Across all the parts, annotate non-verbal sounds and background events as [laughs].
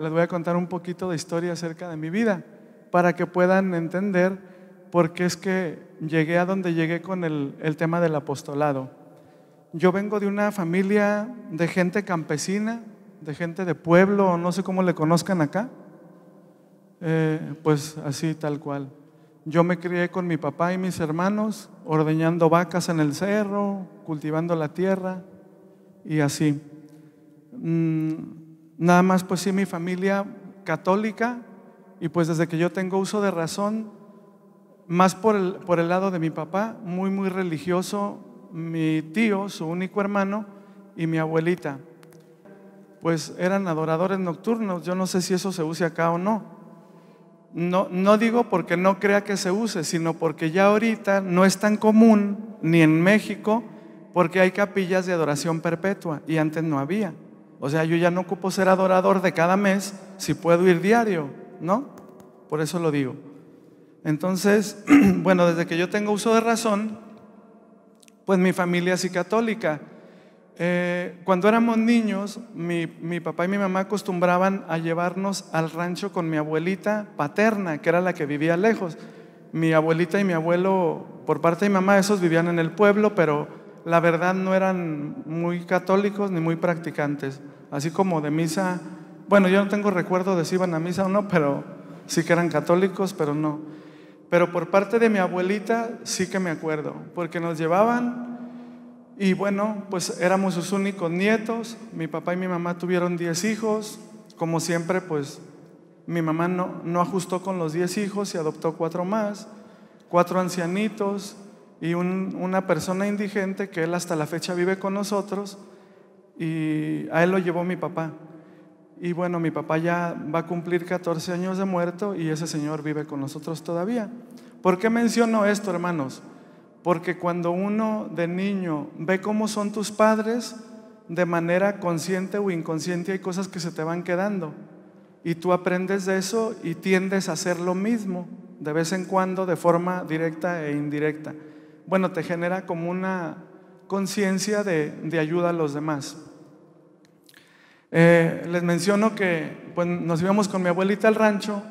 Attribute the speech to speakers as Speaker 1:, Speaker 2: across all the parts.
Speaker 1: les voy a contar un poquito de historia acerca de mi vida, para que puedan entender por qué es que llegué a donde llegué con el, tema del apostolado. Yo vengo de una familia de gente campesina, de gente de pueblo, no sé cómo le conozcan acá, eh, pues así tal cual. Yo me crié con mi papá y mis hermanos, ordeñando vacas en el cerro, cultivando la tierra y así. Mm, Nada más pues sí mi familia católica y pues desde que yo tengo uso de razón, más por el, por el lado de mi papá, muy muy religioso, mi tío, su único hermano y mi abuelita, pues eran adoradores nocturnos. Yo no sé si eso se use acá o no. No, no digo porque no crea que se use, sino porque ya ahorita no es tan común, ni en México, porque hay capillas de adoración perpetua y antes no había. O sea, yo ya no ocupo ser adorador de cada mes si puedo ir diario, ¿no? Por eso lo digo. Entonces, [clears throat] bueno, desde que yo tengo uso de razón, pues mi familia es católica. Eh, cuando éramos niños, mi, mi papá y mi mamá acostumbraban a llevarnos al rancho con mi abuelita paterna, que era la que vivía lejos. Mi abuelita y mi abuelo, por parte de mi mamá, esos vivían en el pueblo, pero la verdad no eran muy católicos ni muy practicantes, así como de misa, bueno, yo no tengo recuerdo de si iban a misa o no, pero sí que eran católicos, pero no. Pero por parte de mi abuelita sí que me acuerdo, porque nos llevaban y bueno, pues éramos sus únicos nietos, mi papá y mi mamá tuvieron 10 hijos, como siempre pues mi mamá no, no ajustó con los 10 hijos y adoptó cuatro más, cuatro ancianitos, y una persona indigente que él hasta la fecha vive con nosotros y a él lo llevó mi papá. Y bueno, mi papá ya va a cumplir 14 años de muerto y ese señor vive con nosotros todavía. ¿Por qué menciono esto, hermanos? Porque cuando uno de niño ve cómo son tus padres, de manera consciente o inconsciente hay cosas que se te van quedando. Y tú aprendes de eso y tiendes a hacer lo mismo de vez en cuando de forma directa e indirecta bueno, te genera como una conciencia de, ayuda a los demás. Eh, les menciono que pues, nos íbamos con mi abuelita al rancho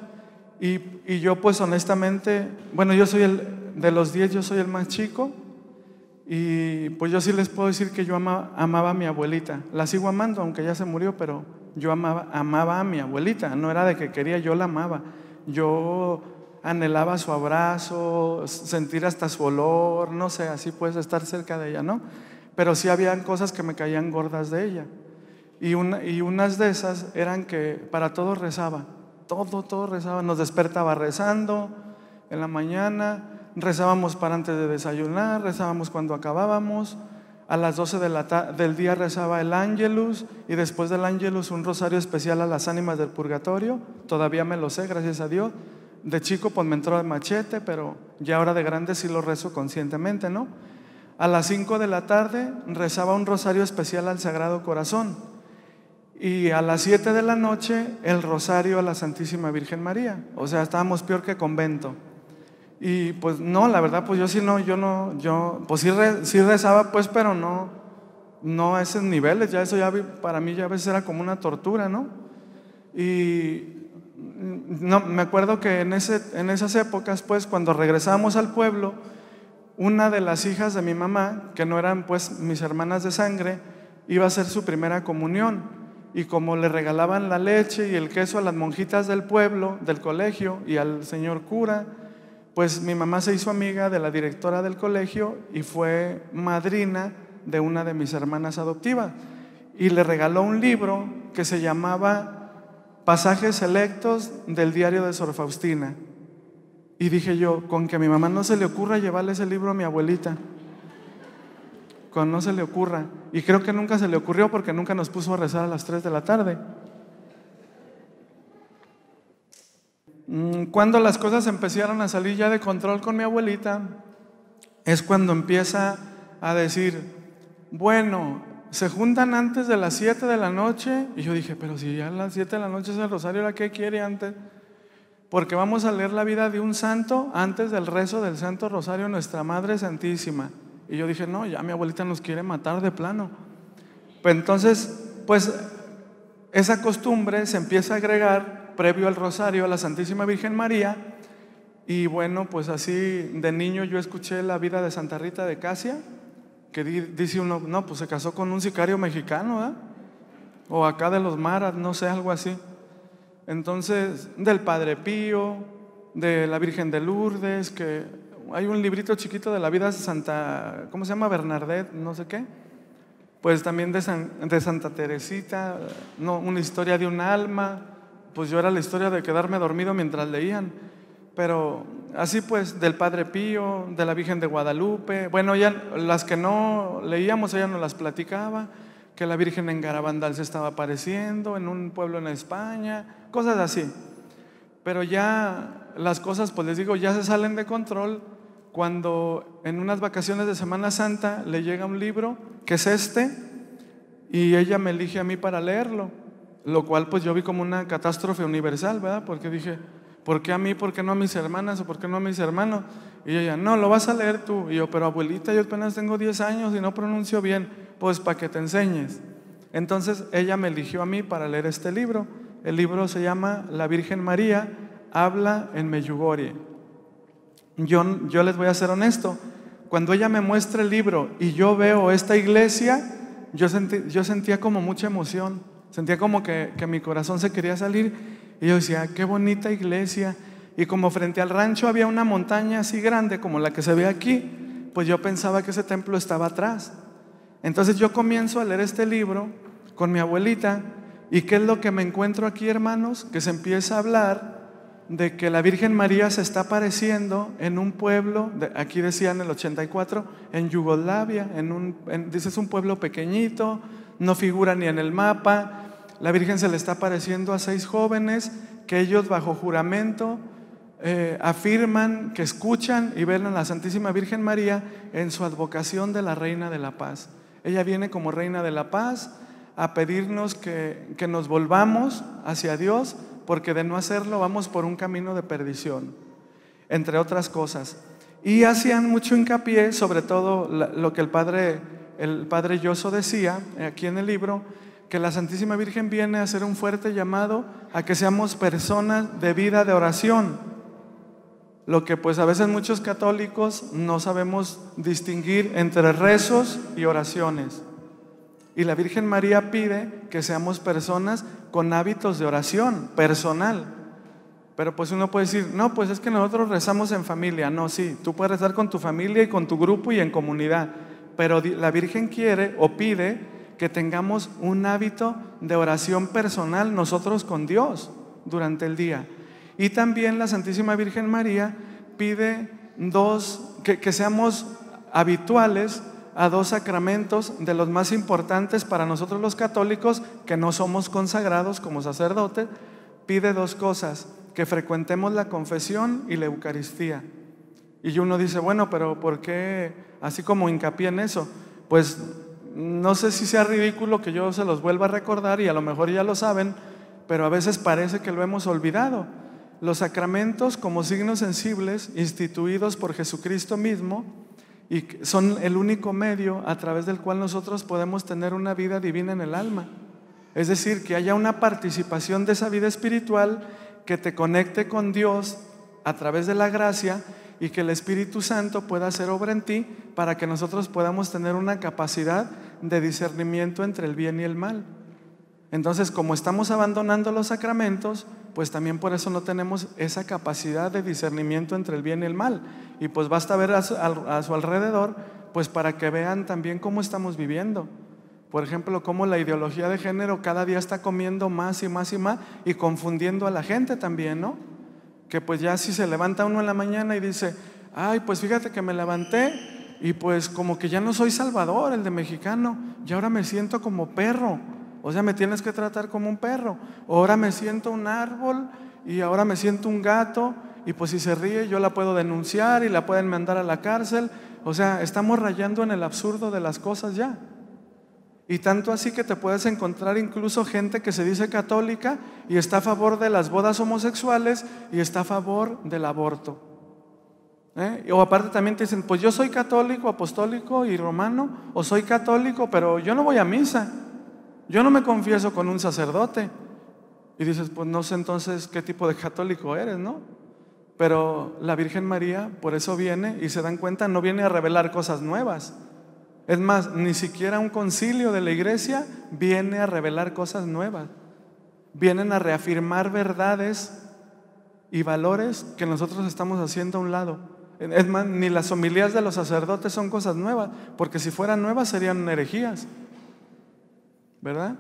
Speaker 1: y, yo pues honestamente, bueno, yo soy el, de los 10, yo soy el más chico y pues yo sí les puedo decir que yo amaba a mi abuelita. La sigo amando, aunque ya se murió, pero yo amaba, amaba a mi abuelita. No era de que quería, yo la amaba. Yo anhelaba su abrazo, sentir hasta su olor, no sé, así puedes estar cerca de ella, ¿no? Pero sí habían cosas que me caían gordas de ella. Y, y unas de esas eran que para todo rezaba, todo, todo rezaba, nos despertaba rezando en la mañana, rezábamos para antes de desayunar, rezábamos cuando acabábamos, a las 12 del día rezaba el ángelus y después del ángelus un rosario especial a las ánimas del purgatorio, todavía me lo sé, gracias a Dios, de chico pues me entró el machete, pero ya ahora de grande sí lo rezo conscientemente, ¿no? A las 5 de la tarde rezaba un rosario especial al Sagrado Corazón y a las 7 de la noche el rosario a la Santísima Virgen María. O sea, estábamos peor que convento. Y pues no, la verdad, pues yo sí no, yo no, yo, pues sí, rezaba, pues, pero no, no a esos niveles, ya eso ya para mí ya a veces era como una tortura, ¿no? Y no, me acuerdo que en, ese, en esas épocas, pues cuando regresábamos al pueblo, una de las hijas de mi mamá, que no eran pues mis hermanas de sangre, iba a hacer su primera comunión. Y como le regalaban la leche y el queso a las monjitas del pueblo, del colegio y al señor cura, pues mi mamá se hizo amiga de la directora del colegio y fue madrina de una de mis hermanas adoptivas. Y le regaló un libro que se llamaba pasajes selectos del diario de Sor Faustina. Y dije yo, con que a mi mamá no se le ocurra llevarle ese libro a mi abuelita. Con no se le ocurra. Y creo que nunca se le ocurrió porque nunca nos puso a rezar a las 3 de la tarde. Mm, cuando las cosas empezaron a salir ya de control con mi abuelita, es cuando empieza a decir, bueno, se juntan antes de las 7 de la noche. Y yo dije, pero si ya a las 7 de la noche es el rosario, ¿la qué quiere antes? Porque vamos a leer la vida de un santo antes del rezo del Santo Rosario, Nuestra Madre Santísima. Y yo dije, no, ya mi abuelita nos quiere matar de plano. Pues entonces, pues esa costumbre se empieza a agregar previo al rosario a la Santísima Virgen María. Y bueno, pues así de niño yo escuché la vida de Santa Rita de Casia, que dice uno, no, pues se casó con un sicario mexicano, O acá de los maras, no sé, algo así. Entonces, del Padre Pío, de la Virgen de Lourdes, que hay un librito chiquito de la vida de Santa, ¿cómo se llama? Bernadette, no sé qué. Pues también de, de Santa Teresita, no, una historia de un alma. Pues yo era la historia de quedarme dormido mientras leían. Pero así pues, del Padre Pío, de la Virgen de Guadalupe, bueno, ya las que no leíamos, ella nos las platicaba, que la Virgen en Garabandal se estaba apareciendo, en un pueblo en España, cosas así. Pero ya las cosas, pues les digo, ya se salen de control cuando en unas vacaciones de Semana Santa le llega un libro, que es este, y ella me elige a mí para leerlo, lo cual pues yo vi como una catástrofe universal, ¿verdad? Porque dije, ¿por qué a mí? ¿Por qué no a mis hermanas? ¿O por qué no a mis hermanos? Y ella, no, lo vas a leer tú. Y yo, pero abuelita, yo apenas tengo 10 años y no pronuncio bien. Pues para que te enseñes. Entonces ella me eligió a mí para leer este libro. El libro se llama La Virgen María habla en Meyugorie. Yo, yo les voy a ser honesto. Cuando ella me muestra el libro y yo veo esta iglesia, yo, sentí, yo sentía como mucha emoción. Sentía como que, que mi corazón se quería salir y yo decía, qué bonita iglesia. Y como frente al rancho había una montaña así grande como la que se ve aquí, pues yo pensaba que ese templo estaba atrás. Entonces yo comienzo a leer este libro con mi abuelita y qué es lo que me encuentro aquí, hermanos, que se empieza a hablar de que la Virgen María se está apareciendo en un pueblo, de, aquí en el 84, en Yugoslavia, en un, un pueblo pequeñito, no figura ni en el mapa, la Virgen se le está apareciendo a seis jóvenes que ellos bajo juramento eh, afirman que escuchan y ven a la Santísima Virgen María en su advocación de la Reina de la Paz. Ella viene como Reina de la Paz a pedirnos que, nos volvamos hacia Dios porque de no hacerlo vamos por un camino de perdición, entre otras cosas. Y hacían mucho hincapié, sobre todo lo que el padre, el padre Yoso decía eh, aquí en el libro, que la Santísima Virgen viene a hacer un fuerte llamado a que seamos personas de vida de oración. Lo que pues a veces muchos católicos no sabemos distinguir entre rezos y oraciones. Y la Virgen María pide que seamos personas con hábitos de oración personal. Pero pues uno puede decir, no, pues es que nosotros rezamos en familia. No, sí, tú puedes rezar con tu familia y con tu grupo y en comunidad. Pero la Virgen quiere o pide que tengamos un hábito de oración personal nosotros con Dios durante el día. Y también la Santísima Virgen María pide dos, que, que seamos habituales a dos sacramentos de los más importantes para nosotros los católicos, que no somos consagrados como sacerdotes, pide dos cosas, que frecuentemos la confesión y la Eucaristía. Y uno dice, bueno, pero ¿por qué así como hincapié en eso? Pues no sé si sea ridículo que yo se los vuelva a recordar y a lo mejor ya lo saben, pero a veces parece que lo hemos olvidado. Los sacramentos como signos sensibles instituidos por Jesucristo mismo y son el único medio a través del cual nosotros podemos tener una vida divina en el alma. Es decir, que haya una participación de esa vida espiritual que te conecte con Dios a través de la gracia y que el Espíritu Santo pueda hacer obra en ti para que nosotros podamos tener una capacidad de discernimiento entre el bien y el mal. Entonces, como estamos abandonando los sacramentos, pues también por eso no tenemos esa capacidad de discernimiento entre el bien y el mal. Y pues basta ver a su, alrededor, pues para que vean también cómo estamos viviendo. Por ejemplo, cómo la ideología de género cada día está comiendo más y más y más y confundiendo a la gente también, ¿no? que pues ya si se levanta uno en la mañana y dice, ay, pues fíjate que me levanté y pues como que ya no soy salvador, el de mexicano, y ahora me siento como perro, o sea, me tienes que tratar como un perro, ahora me siento un árbol y ahora me siento un gato, y pues si se ríe yo la puedo denunciar y la pueden mandar a la cárcel, o sea, estamos rayando en el absurdo de las cosas ya. Y tanto así que te puedes encontrar incluso gente que se dice católica y está a favor de las bodas homosexuales y está a favor del aborto. ¿Eh? O aparte también te dicen, pues yo soy católico, apostólico y romano, o soy católico, pero yo no voy a misa. Yo no me confieso con un sacerdote. Y dices, pues no sé entonces qué tipo de católico eres, ¿no? Pero la Virgen María por eso viene y se dan cuenta, no viene a revelar cosas nuevas es más, ni siquiera un concilio de la iglesia viene a revelar cosas nuevas. Vienen a reafirmar verdades y valores que nosotros estamos haciendo a un lado. Es más, ni las homilías de los sacerdotes son cosas nuevas, porque si fueran nuevas serían herejías. ¿Verdad?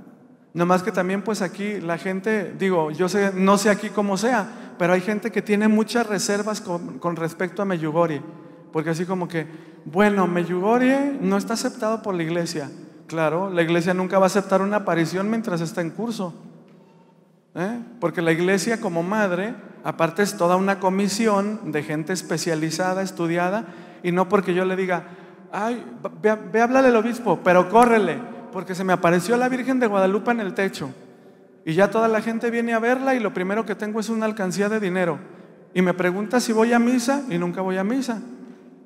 Speaker 1: Nomás que también pues aquí la gente, digo, yo sé, no sé aquí cómo sea, pero hay gente que tiene muchas reservas con, respecto a Meyugori, porque así como que, bueno, Meyugorie no está aceptado por la iglesia. Claro, la iglesia nunca va a aceptar una aparición mientras está en curso. ¿eh? Porque la iglesia como madre, aparte es toda una comisión de gente especializada, estudiada, y no porque yo le diga, ay, ve, ve háblale al obispo, pero córrele, porque se me apareció la Virgen de Guadalupe en el techo. Y ya toda la gente viene a verla y lo primero que tengo es una alcancía de dinero. Y me pregunta si voy a misa y nunca voy a misa.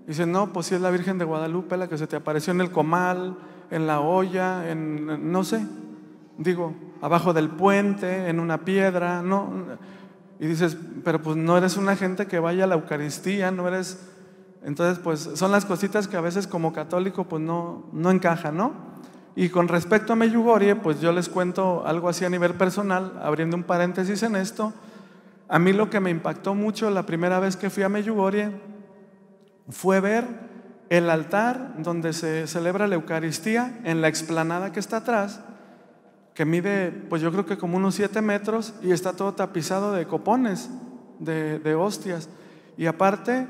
Speaker 1: Dice, no, pues si es la Virgen de Guadalupe la que se te apareció en el comal, en la olla, en, no sé, digo, abajo del puente, en una piedra, no. Y dices, pero pues no eres una gente que vaya a la Eucaristía, no eres... Entonces, pues son las cositas que a veces como católico pues no, no encaja, ¿no? Y con respecto a Meyugorie, pues yo les cuento algo así a nivel personal, abriendo un paréntesis en esto. A mí lo que me impactó mucho la primera vez que fui a Meyugorie fue ver el altar donde se celebra la Eucaristía en la explanada que está atrás, que mide, pues yo creo que como unos 7 metros y está todo tapizado de copones, de, hostias. Y aparte,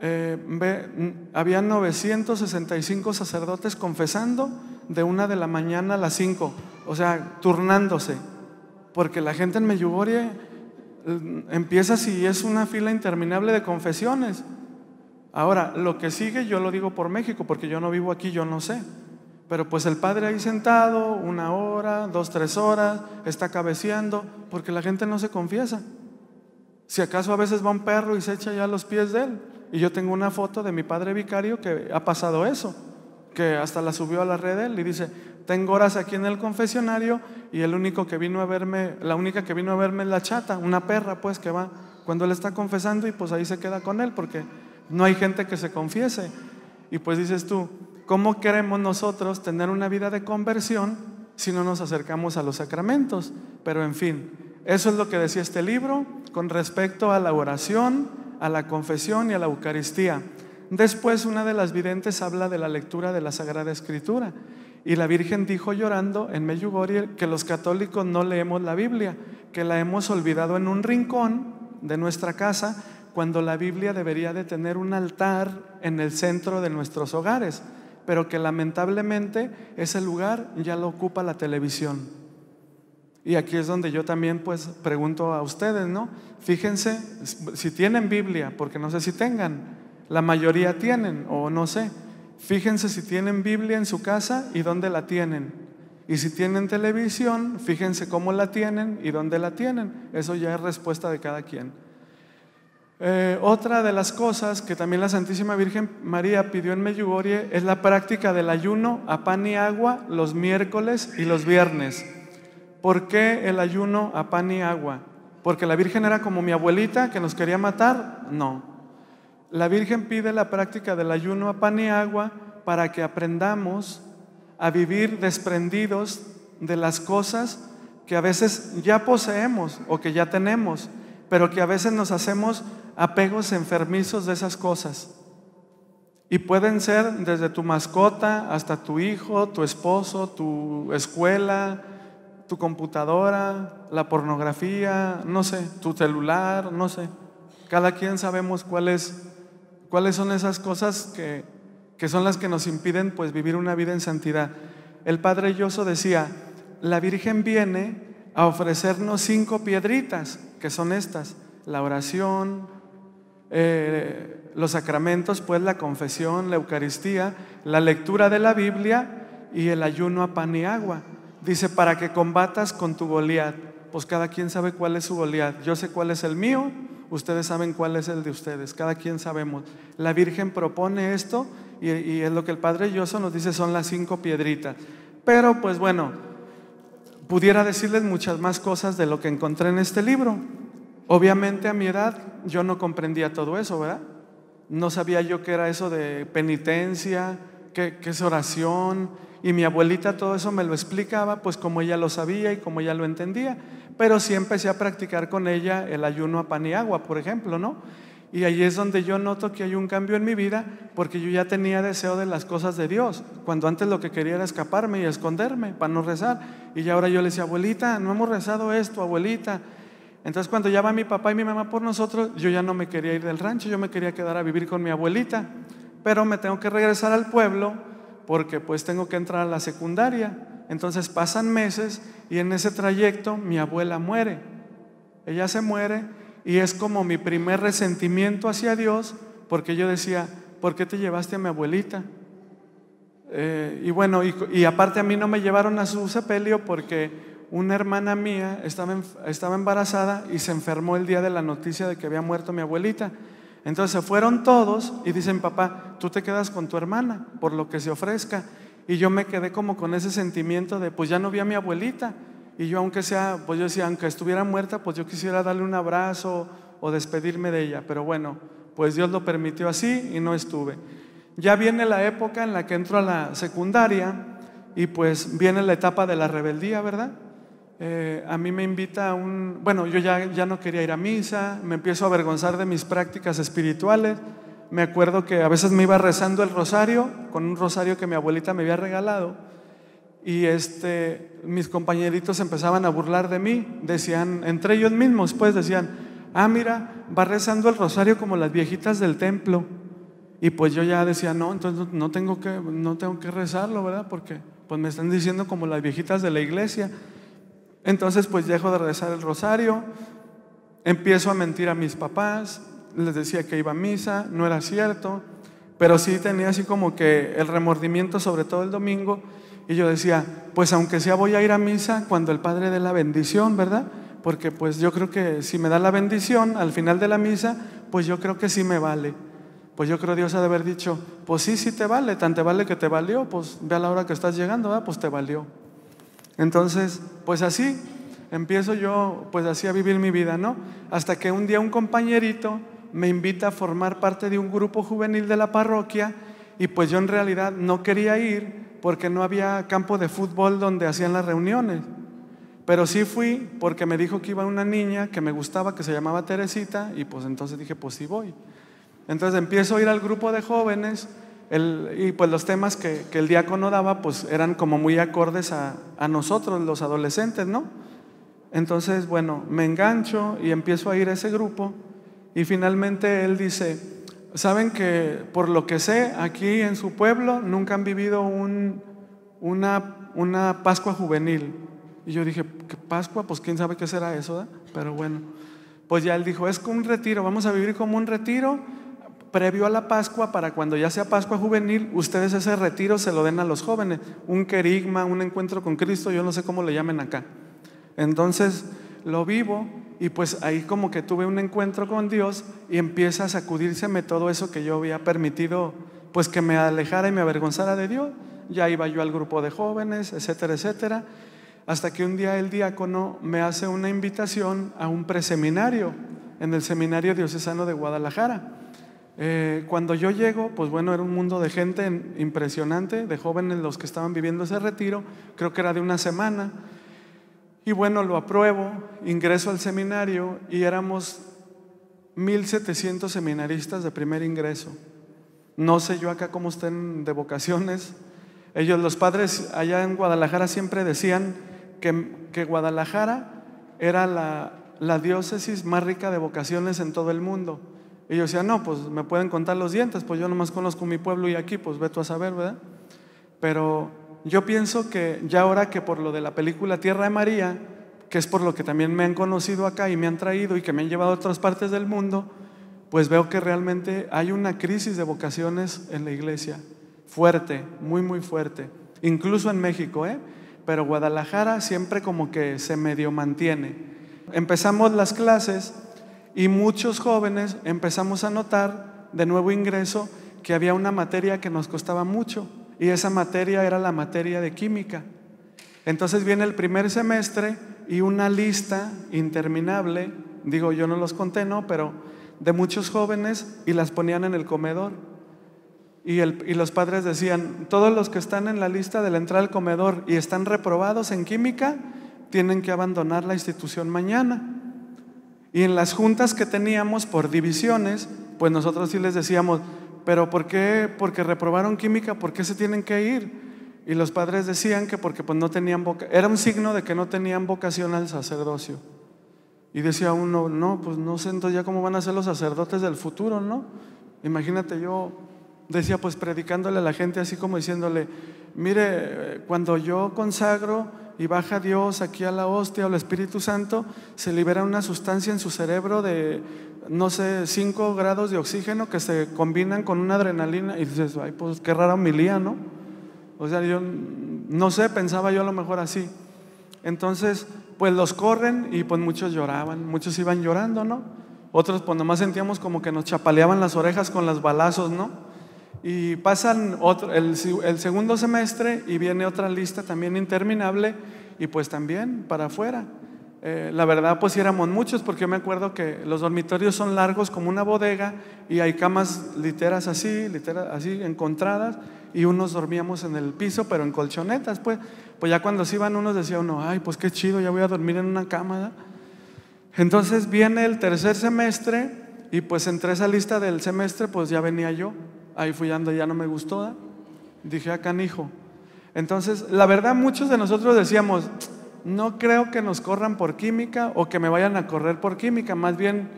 Speaker 1: eh, ve, había 965 sacerdotes confesando de una de la mañana a las 5, o sea, turnándose, porque la gente en Meyugorie mm, empieza si es una fila interminable de confesiones. Ahora, lo que sigue yo lo digo por México, porque yo no vivo aquí, yo no sé. Pero pues el padre ahí sentado, una hora, dos, tres horas, está cabeceando, porque la gente no se confiesa. Si acaso a veces va un perro y se echa ya a los pies de él. Y yo tengo una foto de mi padre vicario que ha pasado eso, que hasta la subió a la red de él y dice, tengo horas aquí en el confesionario y el único que vino a verme, la única que vino a verme es la chata, una perra pues que va cuando él está confesando y pues ahí se queda con él porque no hay gente que se confiese. Y pues dices tú, ¿cómo queremos nosotros tener una vida de conversión si no nos acercamos a los sacramentos? Pero en fin, eso es lo que decía este libro con respecto a la oración, a la confesión y a la Eucaristía. Después una de las videntes habla de la lectura de la Sagrada Escritura y la Virgen dijo llorando en Meyugoriel que los católicos no leemos la Biblia, que la hemos olvidado en un rincón de nuestra casa cuando la Biblia debería de tener un altar en el centro de nuestros hogares, pero que lamentablemente ese lugar ya lo ocupa la televisión. Y aquí es donde yo también pues pregunto a ustedes, ¿no? Fíjense si tienen Biblia, porque no sé si tengan, la mayoría tienen o no sé. Fíjense si tienen Biblia en su casa y dónde la tienen. Y si tienen televisión, fíjense cómo la tienen y dónde la tienen. Eso ya es respuesta de cada quien. Eh, otra de las cosas que también la Santísima Virgen María pidió en Meyugorie es la práctica del ayuno a pan y agua los miércoles y los viernes. ¿Por qué el ayuno a pan y agua? ¿Porque la Virgen era como mi abuelita que nos quería matar? No. La Virgen pide la práctica del ayuno a pan y agua para que aprendamos a vivir desprendidos de las cosas que a veces ya poseemos o que ya tenemos, pero que a veces nos hacemos apegos enfermizos de esas cosas. Y pueden ser desde tu mascota hasta tu hijo, tu esposo, tu escuela, tu computadora, la pornografía, no sé, tu celular, no sé. Cada quien sabemos cuáles cuáles son esas cosas que, que son las que nos impiden pues vivir una vida en santidad. El padre Yoso decía, la Virgen viene a ofrecernos cinco piedritas, que son estas, la oración, eh, los sacramentos, pues la confesión, la Eucaristía, la lectura de la Biblia y el ayuno a pan y agua. Dice, para que combatas con tu Goliat. Pues cada quien sabe cuál es su Goliat. Yo sé cuál es el mío, ustedes saben cuál es el de ustedes, cada quien sabemos. La Virgen propone esto y, y es lo que el Padre Yoso nos dice, son las cinco piedritas. Pero pues bueno, pudiera decirles muchas más cosas de lo que encontré en este libro, Obviamente a mi edad yo no comprendía todo eso, ¿verdad? No sabía yo qué era eso de penitencia, qué, es oración, y mi abuelita todo eso me lo explicaba, pues como ella lo sabía y como ella lo entendía. Pero sí empecé a practicar con ella el ayuno a pan y agua, por ejemplo, ¿no? Y ahí es donde yo noto que hay un cambio en mi vida porque yo ya tenía deseo de las cosas de Dios, cuando antes lo que quería era escaparme y esconderme para no rezar. Y ya ahora yo le decía, abuelita, no hemos rezado esto, abuelita, entonces cuando ya va mi papá y mi mamá por nosotros, yo ya no me quería ir del rancho, yo me quería quedar a vivir con mi abuelita, pero me tengo que regresar al pueblo porque pues tengo que entrar a la secundaria. Entonces pasan meses y en ese trayecto mi abuela muere. Ella se muere y es como mi primer resentimiento hacia Dios porque yo decía, ¿por qué te llevaste a mi abuelita? Eh, y bueno, y, y aparte a mí no me llevaron a su sepelio porque una hermana mía estaba, estaba embarazada y se enfermó el día de la noticia de que había muerto mi abuelita. Entonces se fueron todos y dicen, papá, tú te quedas con tu hermana por lo que se ofrezca. Y yo me quedé como con ese sentimiento de, pues ya no vi a mi abuelita. Y yo aunque sea, pues yo decía, aunque estuviera muerta, pues yo quisiera darle un abrazo o despedirme de ella. Pero bueno, pues Dios lo permitió así y no estuve. Ya viene la época en la que entro a la secundaria y pues viene la etapa de la rebeldía, ¿verdad? Eh, a mí me invita a un, bueno, yo ya, ya no quería ir a misa, me empiezo a avergonzar de mis prácticas espirituales. Me acuerdo que a veces me iba rezando el rosario, con un rosario que mi abuelita me había regalado, y este, mis compañeritos empezaban a burlar de mí, decían, entre ellos mismos, pues decían, ah, mira, va rezando el rosario como las viejitas del templo. Y pues yo ya decía, no, entonces no tengo que, no tengo que rezarlo, ¿verdad? Porque pues me están diciendo como las viejitas de la iglesia. Entonces pues dejo de rezar el rosario, empiezo a mentir a mis papás, les decía que iba a misa, no era cierto, pero sí tenía así como que el remordimiento sobre todo el domingo y yo decía, pues aunque sea voy a ir a misa cuando el Padre dé la bendición, ¿verdad? Porque pues yo creo que si me da la bendición al final de la misa, pues yo creo que sí me vale. Pues yo creo Dios ha de haber dicho, pues sí, sí te vale, tan te vale que te valió, pues ve a la hora que estás llegando, ¿verdad? Pues te valió. Entonces, pues así empiezo yo, pues así a vivir mi vida, ¿no? Hasta que un día un compañerito me invita a formar parte de un grupo juvenil de la parroquia y pues yo en realidad no quería ir porque no había campo de fútbol donde hacían las reuniones. Pero sí fui porque me dijo que iba una niña que me gustaba, que se llamaba Teresita, y pues entonces dije, pues sí voy. Entonces empiezo a ir al grupo de jóvenes y pues los temas que, el diácono daba pues eran como muy acordes a, nosotros, los adolescentes, ¿no? Entonces, bueno, me engancho y empiezo a ir a ese grupo y finalmente él dice, saben que por lo que sé, aquí en su pueblo nunca han vivido una, Pascua juvenil. Y yo dije, ¿qué Pascua? Pues quién sabe qué será eso, da? pero bueno. Pues ya él dijo, es como un retiro, vamos a vivir como un retiro previo a la Pascua, para cuando ya sea Pascua juvenil, ustedes ese retiro se lo den a los jóvenes. Un querigma, un encuentro con Cristo, yo no sé cómo le llamen acá. Entonces lo vivo y pues ahí como que tuve un encuentro con Dios y empieza a sacudírseme todo eso que yo había permitido, pues que me alejara y me avergonzara de Dios. Ya iba yo al grupo de jóvenes, etcétera, etcétera. Hasta que un día el diácono me hace una invitación a un preseminario en el Seminario Diocesano de Guadalajara. Eh, cuando yo llego, pues bueno, era un mundo de gente impresionante, de jóvenes los que estaban viviendo ese retiro, creo que era de una semana. Y bueno, lo apruebo, ingreso al seminario y éramos 1.700 seminaristas de primer ingreso. No sé yo acá cómo estén de vocaciones. Ellos, los padres allá en Guadalajara siempre decían que, Guadalajara era la diócesis más rica de vocaciones en todo el mundo. Y yo decía, no, pues me pueden contar los dientes, pues yo nomás conozco mi pueblo y aquí, pues ve tú a saber, ¿verdad? Pero yo pienso que ya ahora que por lo de la película Tierra de María, que es por lo que también me han conocido acá y me han traído y que me han llevado a otras partes del mundo, pues veo que realmente hay una crisis de vocaciones en la iglesia, fuerte, muy, muy fuerte, incluso en México, ¿eh? Pero Guadalajara siempre como que se medio mantiene. Empezamos las clases y muchos jóvenes empezamos a notar de nuevo ingreso que había una materia que nos costaba mucho y esa materia era la materia de química. Entonces viene el primer semestre y una lista interminable, digo yo no los conté, no, pero de muchos jóvenes y las ponían en el comedor. Y, y los padres decían, todos los que están en la lista de la entrada al comedor y están reprobados en química, tienen que abandonar la institución mañana. Y en las juntas que teníamos por divisiones, pues nosotros sí les decíamos, pero ¿por qué? Porque reprobaron química, ¿por qué se tienen que ir? Y los padres decían que porque pues no tenían vocación, era un signo de que no tenían vocación al sacerdocio. Y decía uno, no, pues no sé entonces ya cómo van a ser los sacerdotes del futuro, ¿no? Imagínate yo, decía pues predicándole a la gente así como diciéndole, mire, cuando yo consagro y baja Dios aquí a la hostia o Espíritu Santo, se libera una sustancia en su cerebro de, no sé, 5 grados de oxígeno que se combinan con una adrenalina y dices, ay, pues qué rara humilía, ¿no? O sea, yo no sé, pensaba yo a lo mejor así. Entonces, pues los corren y pues muchos lloraban, muchos iban llorando, ¿no? Otros pues nomás sentíamos como que nos chapaleaban las orejas con los balazos, ¿no? Y pasan el, segundo semestre y viene otra lista también interminable y pues también para afuera. Eh, la verdad pues éramos muchos porque yo me acuerdo que los dormitorios son largos como una bodega y hay camas literas así, literas así encontradas y unos dormíamos en el piso pero en colchonetas pues. Pues ya cuando se iban unos decía uno, ay pues qué chido, ya voy a dormir en una cama. Entonces viene el tercer semestre y pues entre esa lista del semestre pues ya venía yo ahí fui ando, ya no me gustó. ¿eh? Dije, a ah, hijo. Entonces, la verdad, muchos de nosotros decíamos, no creo que nos corran por química o que me vayan a correr por química. Más bien,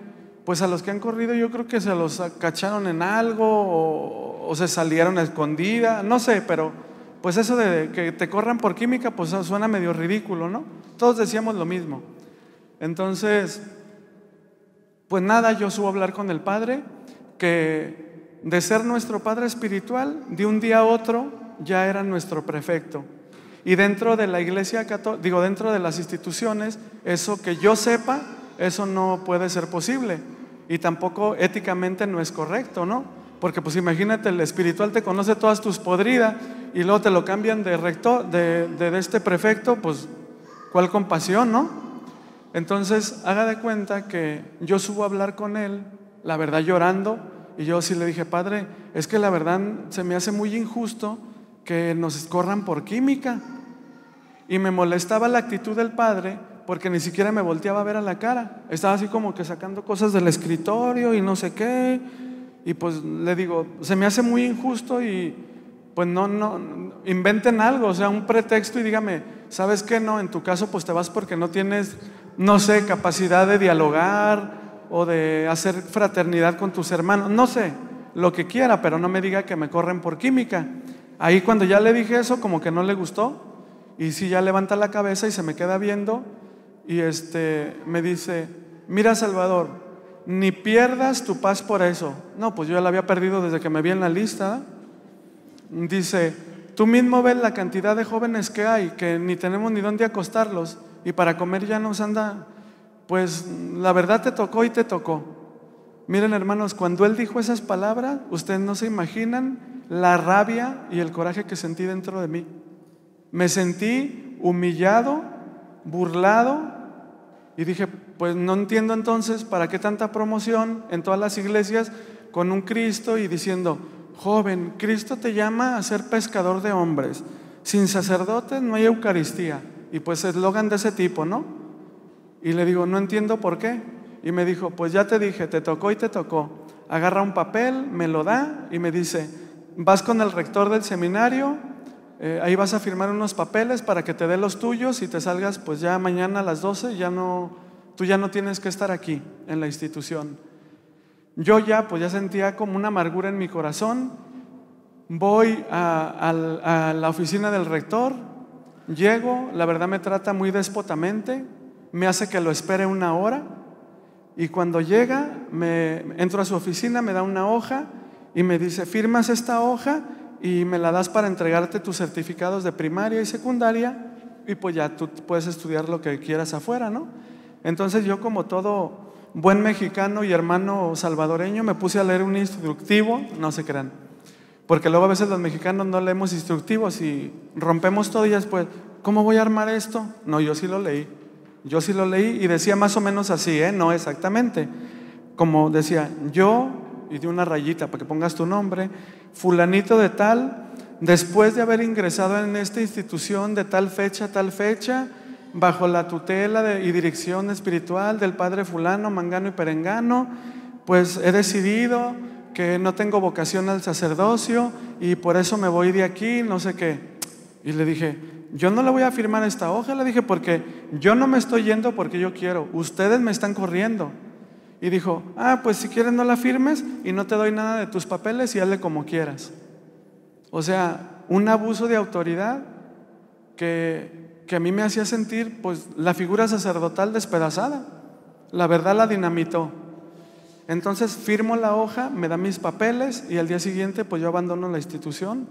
Speaker 1: pues a los que han corrido yo creo que se los cacharon en algo o, o se salieron a escondida, no sé, pero pues eso de que te corran por química, pues suena medio ridículo, ¿no? Todos decíamos lo mismo. Entonces, pues nada, yo subo a hablar con el padre, que de ser nuestro padre espiritual, de un día a otro ya era nuestro prefecto. Y dentro de la iglesia católica, digo, dentro de las instituciones, eso que yo sepa, eso no puede ser posible. Y tampoco éticamente no es correcto, ¿no? Porque pues imagínate, el espiritual te conoce todas tus podridas y luego te lo cambian de rector, de, de este prefecto, pues cuál compasión, ¿no? Entonces, haga de cuenta que yo subo a hablar con él, la verdad llorando, y yo sí le dije, padre, es que la verdad se me hace muy injusto que nos corran por química. Y me molestaba la actitud del padre porque ni siquiera me volteaba a ver a la cara. Estaba así como que sacando cosas del escritorio y no sé qué. Y pues le digo, se me hace muy injusto y pues no, no, inventen algo, o sea, un pretexto y dígame, ¿sabes qué? No, en tu caso pues te vas porque no tienes, no sé, capacidad de dialogar, o de hacer fraternidad con tus hermanos, no sé, lo que quiera, pero no me diga que me corren por química. Ahí cuando ya le dije eso, como que no le gustó, y si ya levanta la cabeza y se me queda viendo, y este me dice, mira Salvador, ni pierdas tu paz por eso. No, pues yo ya la había perdido desde que me vi en la lista. Dice, tú mismo ves la cantidad de jóvenes que hay, que ni tenemos ni dónde acostarlos, y para comer ya nos anda pues la verdad te tocó y te tocó. Miren hermanos, cuando él dijo esas palabras, ustedes no se imaginan la rabia y el coraje que sentí dentro de mí. Me sentí humillado, burlado y dije, pues no entiendo entonces para qué tanta promoción en todas las iglesias con un Cristo y diciendo, joven, Cristo te llama a ser pescador de hombres. Sin sacerdotes no hay Eucaristía. Y pues eslogan de ese tipo, ¿no? Y le digo, no entiendo por qué. Y me dijo, pues ya te dije, te tocó y te tocó. Agarra un papel, me lo da y me dice, vas con el rector del seminario, eh, ahí vas a firmar unos papeles para que te dé los tuyos y te salgas pues ya mañana a las 12, ya no, tú ya no tienes que estar aquí en la institución. Yo ya pues ya sentía como una amargura en mi corazón, voy a, a la oficina del rector, llego, la verdad me trata muy despotamente, me hace que lo espere una hora y cuando llega, me entro a su oficina, me da una hoja y me dice, firmas esta hoja y me la das para entregarte tus certificados de primaria y secundaria y pues ya tú puedes estudiar lo que quieras afuera, ¿no? Entonces yo como todo buen mexicano y hermano salvadoreño me puse a leer un instructivo, no se crean, porque luego a veces los mexicanos no leemos instructivos y rompemos todo y después, ¿cómo voy a armar esto? No, yo sí lo leí. Yo sí lo leí y decía más o menos así, ¿eh? no exactamente. Como decía, yo, y de una rayita para que pongas tu nombre, fulanito de tal, después de haber ingresado en esta institución de tal fecha, tal fecha, bajo la tutela y dirección espiritual del padre fulano, mangano y perengano, pues he decidido que no tengo vocación al sacerdocio y por eso me voy de aquí, no sé qué. Y le dije, yo no la voy a firmar esta hoja, le dije, porque yo no me estoy yendo porque yo quiero, ustedes me están corriendo. Y dijo, ah, pues si quieres no la firmes y no te doy nada de tus papeles y hazle como quieras. O sea, un abuso de autoridad que, a mí me hacía sentir pues la figura sacerdotal despedazada. La verdad la dinamitó. Entonces firmo la hoja, me da mis papeles y al día siguiente pues yo abandono la institución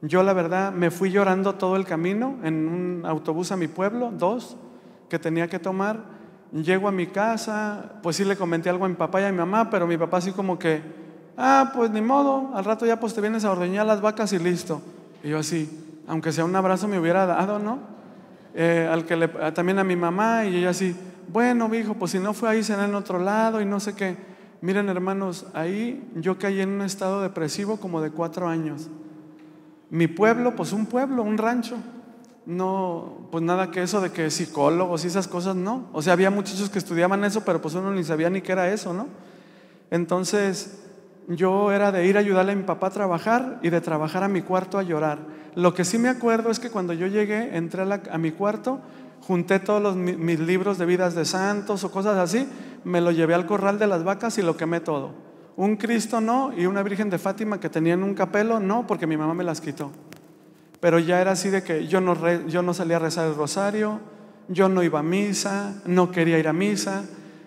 Speaker 1: yo la verdad me fui llorando todo el camino en un autobús a mi pueblo, dos, que tenía que tomar. Llego a mi casa, pues sí le comenté algo a mi papá y a mi mamá, pero mi papá así como que, ah, pues ni modo, al rato ya pues te vienes a ordeñar las vacas y listo. Y yo así, aunque sea un abrazo me hubiera dado, ¿no? Eh, al que también a mi mamá y ella así, bueno, hijo, pues si no fue ahí será en otro lado y no sé qué. Miren hermanos, ahí yo caí en un estado depresivo como de cuatro años mi pueblo, pues un pueblo, un rancho. No, pues nada que eso de que psicólogos y esas cosas, no. O sea, había muchachos que estudiaban eso, pero pues uno ni sabía ni qué era eso, ¿no? Entonces, yo era de ir a ayudarle a mi papá a trabajar y de trabajar a mi cuarto a llorar. Lo que sí me acuerdo es que cuando yo llegué, entré a, a mi cuarto, junté todos los, mis libros de vidas de santos o cosas así, me lo llevé al corral de las vacas y lo quemé todo. Un Cristo no y una Virgen de Fátima que tenían un capelo no, porque mi mamá me las quitó. Pero ya era así de que yo no, yo no salía a rezar el rosario, yo no iba a misa, no quería ir a misa,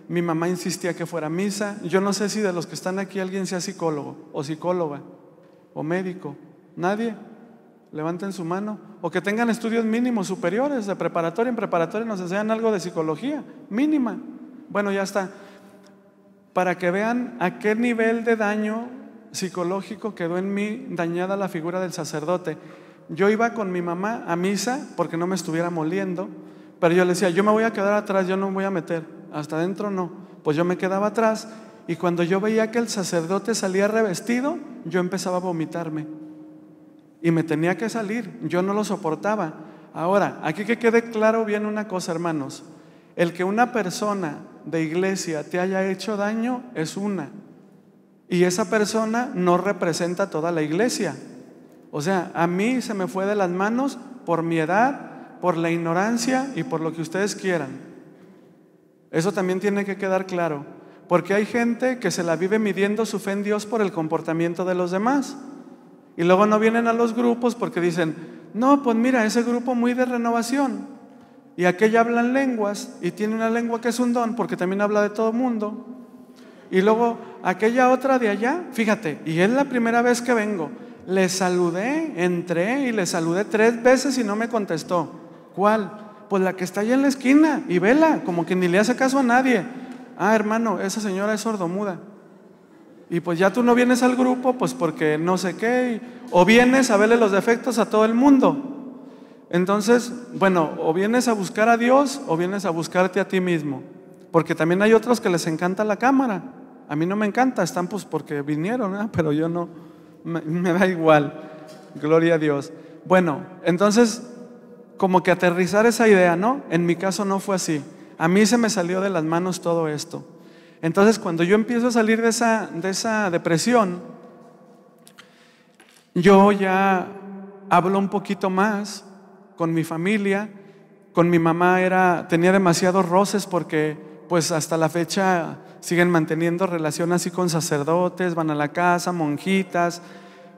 Speaker 1: mi mamá insistía que fuera a misa. Yo no sé si de los que están aquí alguien sea psicólogo o psicóloga o médico. Nadie. Levanten su mano. O que tengan estudios mínimos superiores de preparatoria. En preparatoria nos enseñan algo de psicología mínima. Bueno, ya está para que vean a qué nivel de daño psicológico quedó en mí dañada la figura del sacerdote. Yo iba con mi mamá a misa porque no me estuviera moliendo, pero yo le decía, yo me voy a quedar atrás, yo no me voy a meter, hasta adentro no. Pues yo me quedaba atrás y cuando yo veía que el sacerdote salía revestido, yo empezaba a vomitarme. Y me tenía que salir, yo no lo soportaba. Ahora, aquí que quede claro bien una cosa, hermanos, el que una persona de iglesia te haya hecho daño es una. Y esa persona no representa toda la iglesia. O sea, a mí se me fue de las manos por mi edad, por la ignorancia y por lo que ustedes quieran. Eso también tiene que quedar claro. Porque hay gente que se la vive midiendo su fe en Dios por el comportamiento de los demás. Y luego no vienen a los grupos porque dicen, no, pues mira, ese grupo muy de renovación y aquella habla lenguas y tiene una lengua que es un don porque también habla de todo mundo. Y luego aquella otra de allá, fíjate, y es la primera vez que vengo. Le saludé, entré y le saludé tres veces y no me contestó. ¿Cuál? Pues la que está allá en la esquina y vela, como que ni le hace caso a nadie. Ah, hermano, esa señora es sordomuda. Y pues ya tú no vienes al grupo, pues porque no sé qué. o vienes a verle los defectos a todo el mundo. Entonces, bueno, o vienes a buscar a Dios o vienes a buscarte a ti mismo. Porque también hay otros que les encanta la cámara. A mí no me encanta, están pues porque vinieron, ¿eh? pero yo no, me, da igual. Gloria a Dios. Bueno, entonces, como que aterrizar esa idea, ¿no? En mi caso no fue así. A mí se me salió de las manos todo esto. Entonces, cuando yo empiezo a salir de esa, de esa depresión, yo ya hablo un poquito más, con mi familia, con mi mamá era, tenía demasiados roces porque pues hasta la fecha siguen manteniendo relación así con sacerdotes, van a la casa, monjitas,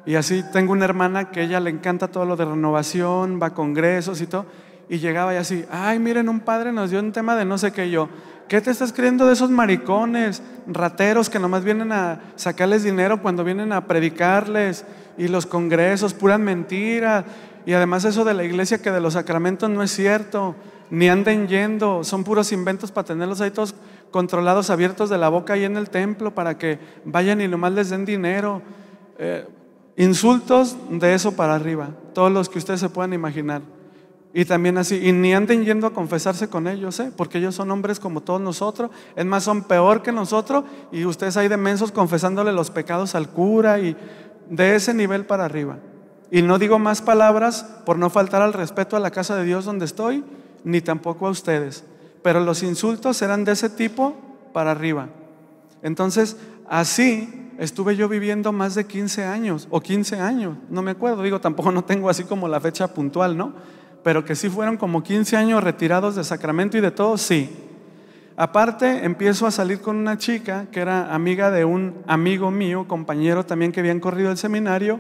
Speaker 1: y así tengo una hermana que a ella le encanta todo lo de renovación, va a congresos y todo, y llegaba y así, ay, miren, un padre nos dio un tema de no sé qué yo, ¿qué te estás creyendo de esos maricones, rateros que nomás vienen a sacarles dinero cuando vienen a predicarles? Y los congresos, puras mentiras y además eso de la iglesia que de los sacramentos no es cierto, ni anden yendo, son puros inventos para tenerlos ahí todos controlados, abiertos de la boca ahí en el templo para que vayan y nomás les den dinero. Eh, insultos de eso para arriba, todos los que ustedes se puedan imaginar. Y también así, y ni anden yendo a confesarse con ellos, ¿eh? porque ellos son hombres como todos nosotros, es más, son peor que nosotros, y ustedes hay de mensos confesándole los pecados al cura y de ese nivel para arriba. Y no digo más palabras por no faltar al respeto a la casa de Dios donde estoy, ni tampoco a ustedes. Pero los insultos eran de ese tipo para arriba. Entonces, así estuve yo viviendo más de 15 años, o 15 años, no me acuerdo, digo, tampoco no tengo así como la fecha puntual, ¿no? Pero que sí fueron como 15 años retirados de sacramento y de todo, sí. Aparte, empiezo a salir con una chica que era amiga de un amigo mío, compañero también que habían corrido el seminario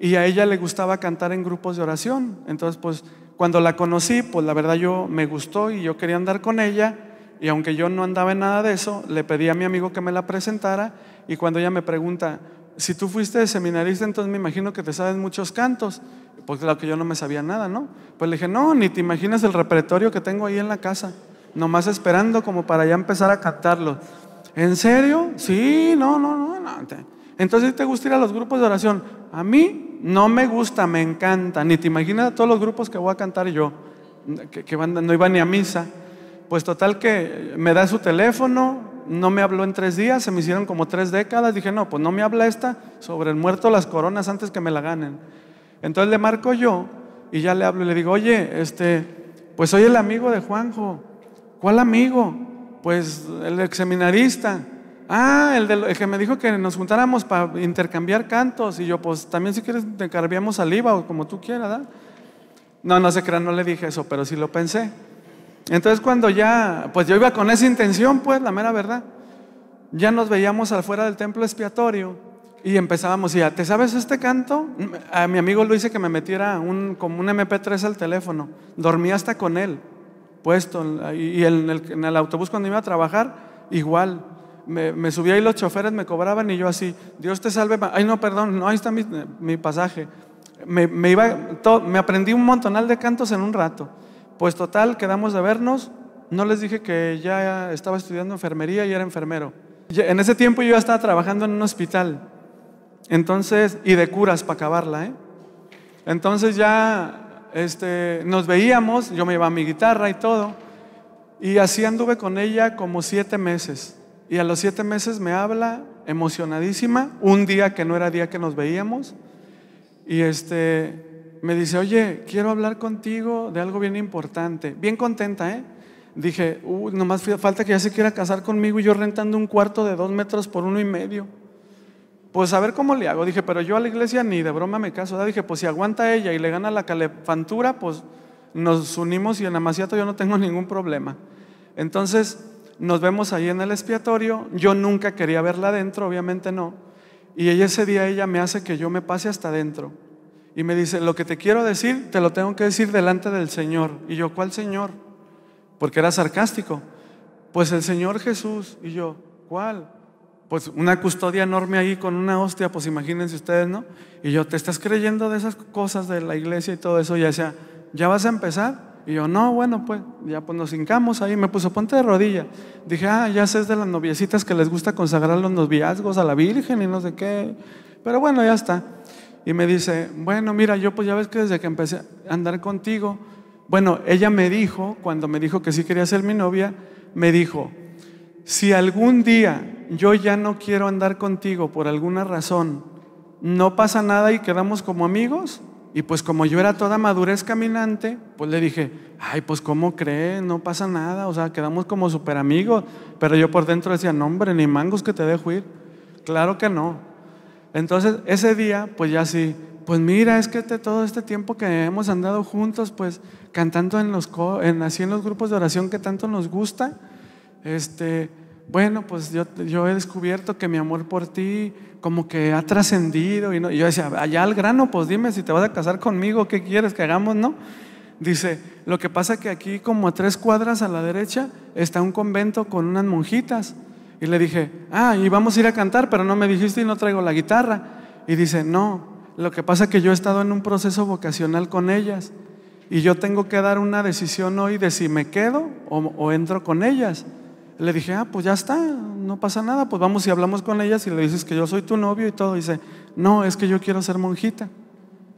Speaker 1: y a ella le gustaba cantar en grupos de oración. Entonces, pues cuando la conocí, pues la verdad yo me gustó y yo quería andar con ella. Y aunque yo no andaba en nada de eso, le pedí a mi amigo que me la presentara. Y cuando ella me pregunta, si tú fuiste seminarista, entonces me imagino que te sabes muchos cantos. Pues claro que yo no me sabía nada, ¿no? Pues le dije, no, ni te imaginas el repertorio que tengo ahí en la casa, nomás esperando como para ya empezar a cantarlo. ¿En serio? Sí, no, no, no, no. Entonces, ¿te gusta ir a los grupos de oración? A mí no me gusta, me encanta. Ni te imaginas todos los grupos que voy a cantar yo, que, no iba ni a misa. Pues total que me da su teléfono, no me habló en tres días, se me hicieron como tres décadas. Dije, no, pues no me habla esta sobre el muerto las coronas antes que me la ganen. Entonces le marco yo y ya le hablo y le digo, oye, este, pues soy el amigo de Juanjo. ¿Cuál amigo? Pues el seminarista Ah, el, que me dijo que nos juntáramos para intercambiar cantos. Y yo, pues también si quieres intercambiamos saliva o como tú quieras, No, no sé crean, no le dije eso, pero sí lo pensé. Entonces cuando ya, pues yo iba con esa intención, pues, la mera verdad. Ya nos veíamos afuera del templo expiatorio y empezábamos, y ya, ¿te sabes este canto? A mi amigo lo hice que me metiera un, como un MP3 al teléfono. Dormía hasta con él, puesto. Y en el autobús cuando iba a trabajar, igual me, subía y los choferes me cobraban y yo así, Dios te salve, ay no, perdón, no, ahí está mi, pasaje. Me, iba, me aprendí un montonal de cantos en un rato. Pues total, quedamos de vernos, no les dije que ya estaba estudiando enfermería y era enfermero. En ese tiempo yo ya estaba trabajando en un hospital, entonces, y de curas para acabarla, ¿eh? Entonces ya este, nos veíamos, yo me llevaba mi guitarra y todo, y así anduve con ella como siete meses y a los siete meses me habla emocionadísima, un día que no era día que nos veíamos, y este, me dice, oye, quiero hablar contigo de algo bien importante, bien contenta, ¿eh? Dije, uh, nomás falta que ya se quiera casar conmigo y yo rentando un cuarto de dos metros por uno y medio. Pues a ver cómo le hago. Dije, pero yo a la iglesia ni de broma me caso. Dije, pues si aguanta ella y le gana la calefantura, pues nos unimos y en Amaciato yo no tengo ningún problema. Entonces, nos vemos ahí en el expiatorio, yo nunca quería verla adentro, obviamente no, y ese día ella me hace que yo me pase hasta adentro. Y me dice, lo que te quiero decir, te lo tengo que decir delante del Señor. Y yo, ¿cuál Señor? Porque era sarcástico. Pues el Señor Jesús. Y yo, ¿cuál? Pues una custodia enorme ahí con una hostia, pues imagínense ustedes, ¿no? Y yo, ¿te estás creyendo de esas cosas de la iglesia y todo eso? Y ella ¿ya vas a empezar? Y yo, no, bueno, pues, ya pues nos hincamos ahí, me puso ponte de rodilla. Dije, ah, ya sé, de las noviecitas que les gusta consagrar los noviazgos a la Virgen y no sé qué. Pero bueno, ya está. Y me dice, bueno, mira, yo pues ya ves que desde que empecé a andar contigo, bueno, ella me dijo, cuando me dijo que sí quería ser mi novia, me dijo, si algún día yo ya no quiero andar contigo por alguna razón, no pasa nada y quedamos como amigos, y pues como yo era toda madurez caminante, pues le dije, ay, pues ¿cómo cree? No pasa nada, o sea, quedamos como súper amigos. Pero yo por dentro decía, no hombre, ni mangos que te dejo ir. Claro que no. Entonces ese día, pues ya sí, pues mira, es que todo este tiempo que hemos andado juntos, pues cantando en los, así en los grupos de oración que tanto nos gusta, este bueno, pues yo, he descubierto que mi amor por ti como que ha trascendido. Y, yo decía, allá al grano, pues dime si te vas a casar conmigo, ¿qué quieres que hagamos, no? Dice, lo que pasa que aquí como a tres cuadras a la derecha está un convento con unas monjitas. Y le dije, ah, y vamos a ir a cantar, pero no me dijiste y no traigo la guitarra. Y dice, no, lo que pasa que yo he estado en un proceso vocacional con ellas y yo tengo que dar una decisión hoy de si me quedo o entro con ellas. Le dije, ah, pues ya está, no pasa nada, pues vamos y hablamos con ellas y le dices que yo soy tu novio y todo. dice, no, es que yo quiero ser monjita,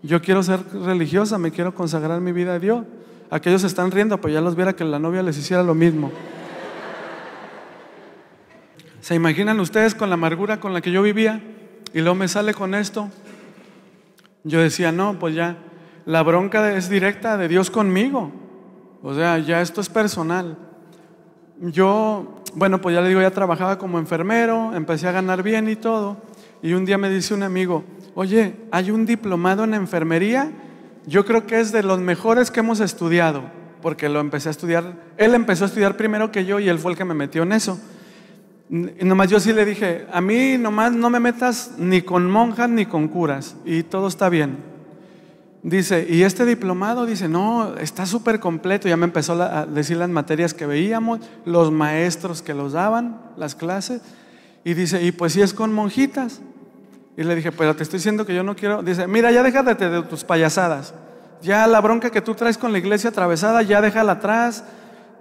Speaker 1: yo quiero ser religiosa, me quiero consagrar mi vida a Dios. Aquellos están riendo, pues ya los viera que la novia les hiciera lo mismo. ¿Se imaginan ustedes con la amargura con la que yo vivía? Y luego me sale con esto. Yo decía, no, pues ya, la bronca es directa de Dios conmigo. O sea, ya esto es personal yo, bueno, pues ya le digo, ya trabajaba como enfermero, empecé a ganar bien y todo. Y un día me dice un amigo, oye, hay un diplomado en enfermería, yo creo que es de los mejores que hemos estudiado, porque lo empecé a estudiar, él empezó a estudiar primero que yo y él fue el que me metió en eso. Y nomás yo sí le dije, a mí nomás no me metas ni con monjas ni con curas, y todo está bien. Dice, y este diplomado dice, no, está súper completo. Ya me empezó a decir las materias que veíamos, los maestros que los daban, las clases. Y dice, y pues si es con monjitas. Y le dije, pero te estoy diciendo que yo no quiero. Dice, mira, ya déjate de tus payasadas. Ya la bronca que tú traes con la iglesia atravesada, ya déjala atrás.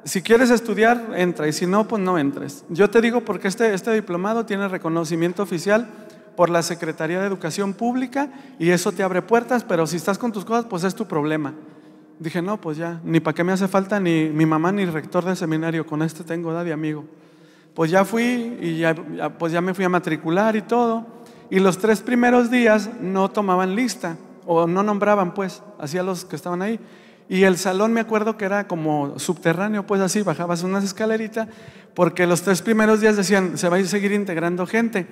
Speaker 1: Si quieres estudiar, entra. Y si no, pues no entres. Yo te digo porque este, este diplomado tiene reconocimiento oficial por la Secretaría de Educación Pública y eso te abre puertas, pero si estás con tus cosas, pues es tu problema. Dije, no, pues ya, ni para qué me hace falta ni mi mamá ni rector del seminario, con este tengo edad de amigo. Pues ya fui y ya, pues ya me fui a matricular y todo. Y los tres primeros días no tomaban lista, o no nombraban pues, así a los que estaban ahí. Y el salón me acuerdo que era como subterráneo, pues así, bajabas unas escaleritas, porque los tres primeros días decían, se va a seguir integrando gente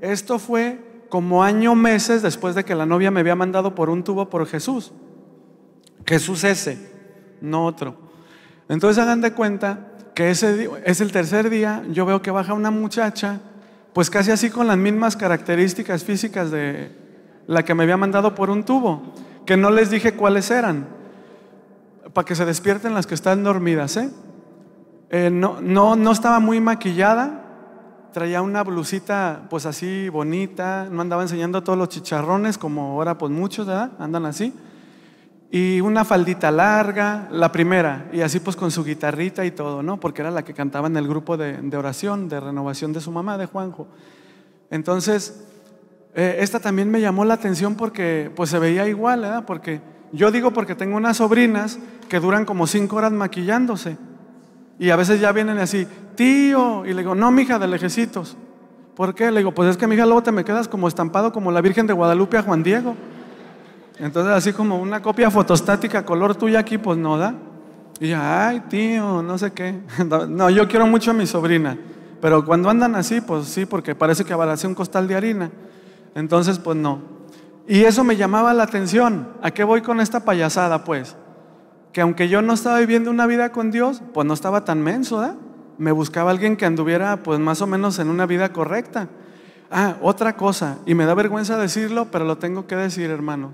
Speaker 1: esto fue como año meses después de que la novia me había mandado por un tubo por Jesús. Jesús ese, no otro. Entonces hagan de cuenta que ese es el tercer día, yo veo que baja una muchacha, pues casi así con las mismas características físicas de la que me había mandado por un tubo, que no les dije cuáles eran, para que se despierten las que están dormidas. ¿eh? Eh, no, no estaba muy maquillada, traía una blusita pues así bonita, no andaba enseñando todos los chicharrones como ahora pues muchos, ¿verdad? Andan así. Y una faldita larga, la primera, y así pues con su guitarrita y todo, ¿no? Porque era la que cantaba en el grupo de, oración, de renovación de su mamá, de Juanjo. Entonces, eh, esta también me llamó la atención porque pues se veía igual, ¿verdad? Porque yo digo porque tengo unas sobrinas que duran como cinco horas maquillándose. Y a veces ya vienen así, tío. Y le digo, no, mija, de lejecitos. ¿Por qué? Le digo, pues es que, mija, luego te me quedas como estampado como la Virgen de Guadalupe a Juan Diego. Entonces, así como una copia fotostática color tuya aquí, pues no da. Y ya, ay, tío, no sé qué. [laughs] No, yo quiero mucho a mi sobrina. Pero cuando andan así, pues sí, porque parece que abaracé un costal de harina. Entonces, pues no. Y eso me llamaba la atención. ¿A qué voy con esta payasada, pues? Que aunque yo no estaba viviendo una vida con Dios, pues no estaba tan menso, ¿da? me buscaba alguien que anduviera pues más o menos en una vida correcta. Ah, otra cosa, y me da vergüenza decirlo, pero lo tengo que decir, hermano.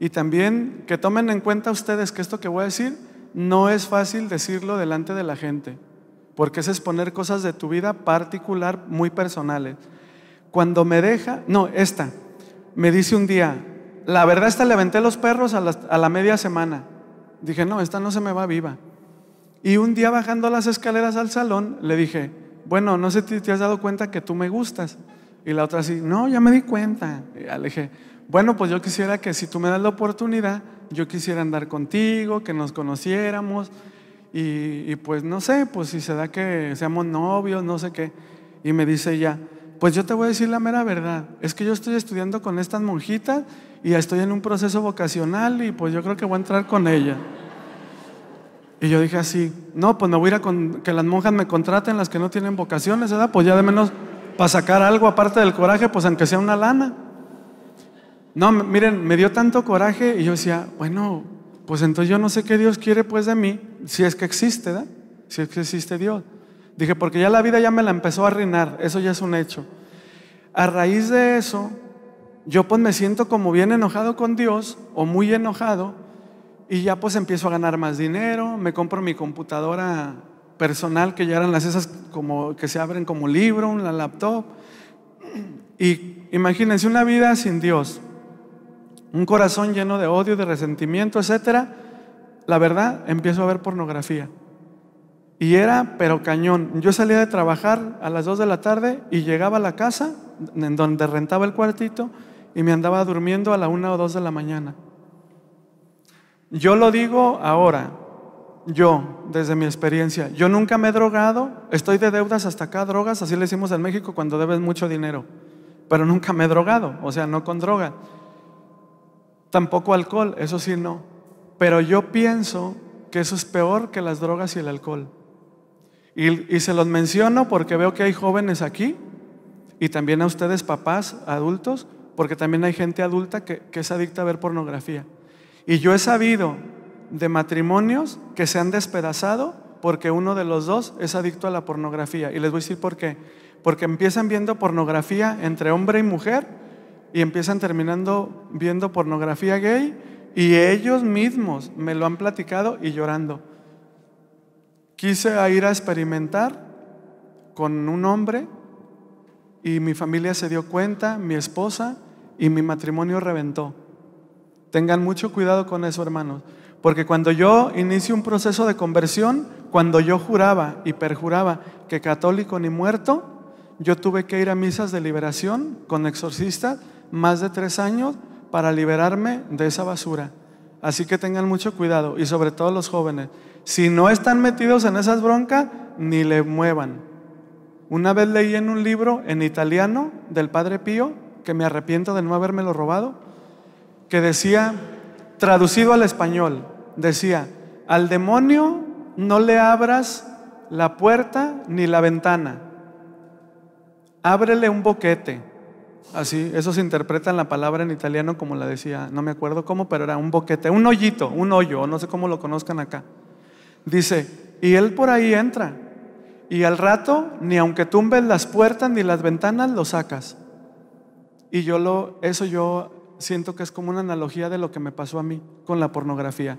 Speaker 1: Y también que tomen en cuenta ustedes que esto que voy a decir no es fácil decirlo delante de la gente, porque es exponer cosas de tu vida particular, muy personales. Cuando me deja, no, esta, me dice un día, la verdad esta le los perros a la, a la media semana. Dije, no, esta no se me va viva. Y un día bajando las escaleras al salón, le dije, bueno, no sé si te has dado cuenta que tú me gustas. Y la otra así, no, ya me di cuenta. Y le dije, bueno, pues yo quisiera que si tú me das la oportunidad, yo quisiera andar contigo, que nos conociéramos. Y, y pues no sé, pues si se da que seamos novios, no sé qué. Y me dice ella, pues yo te voy a decir la mera verdad. Es que yo estoy estudiando con estas monjitas y estoy en un proceso vocacional y pues yo creo que voy a entrar con ella. Y yo dije así, no, pues me voy a ir a con, que las monjas me contraten, las que no tienen vocaciones, ¿verdad? Pues ya de menos para sacar algo aparte del coraje, pues aunque sea una lana. No, miren, me dio tanto coraje y yo decía, bueno, pues entonces yo no sé qué Dios quiere pues de mí, si es que existe, ¿verdad? Si es que existe Dios. Dije, porque ya la vida ya me la empezó a arruinar, eso ya es un hecho. A raíz de eso, yo pues me siento como bien enojado con Dios o muy enojado y ya pues empiezo a ganar más dinero, me compro mi computadora personal, que ya eran las esas como, que se abren como libro, la laptop. Y imagínense una vida sin Dios, un corazón lleno de odio, de resentimiento, etcétera. La verdad, empiezo a ver pornografía. Y era, pero cañón. Yo salía de trabajar a las 2 de la tarde y llegaba a la casa en donde rentaba el cuartito y me andaba durmiendo a la 1 o 2 de la mañana. Yo lo digo ahora, yo, desde mi experiencia, yo nunca me he drogado, estoy de deudas hasta acá, drogas, así le decimos en México cuando debes mucho dinero, pero nunca me he drogado, o sea, no con droga. Tampoco alcohol, eso sí no. Pero yo pienso que eso es peor que las drogas y el alcohol. Y, se los menciono porque veo que hay jóvenes aquí y también a ustedes papás, adultos, porque también hay gente adulta que es adicta a ver pornografía. Y yo he sabido de matrimonios que se han despedazado porque uno de los dos es adicto a la pornografía. Y les voy a decir por qué. Porque empiezan viendo pornografía entre hombre y mujer y empiezan terminando viendo pornografía gay y ellos mismos me lo han platicado y llorando. Quise ir a experimentar con un hombre y mi familia se dio cuenta, mi esposa, y mi matrimonio reventó. Tengan mucho cuidado con eso, hermanos. Porque cuando yo inicio un proceso de conversión, cuando yo juraba y perjuraba que católico ni muerto, yo tuve que ir a misas de liberación con exorcistas más de tres años para liberarme de esa basura. Así que tengan mucho cuidado y sobre todo los jóvenes. Si no están metidos en esas broncas, ni le muevan. Una vez leí en un libro en italiano del Padre Pío, que me arrepiento de no habérmelo robado, que decía, traducido al español, decía, al demonio no le abras la puerta ni la ventana, ábrele un boquete. Así, eso se interpreta en la palabra en italiano como la decía, no me acuerdo cómo, pero era un boquete, un hoyito, un hoyo, no sé cómo lo conozcan acá. Dice, y él por ahí entra, y al rato, ni aunque tumbes las puertas ni las ventanas, lo sacas. Y yo lo, eso yo siento que es como una analogía de lo que me pasó a mí con la pornografía.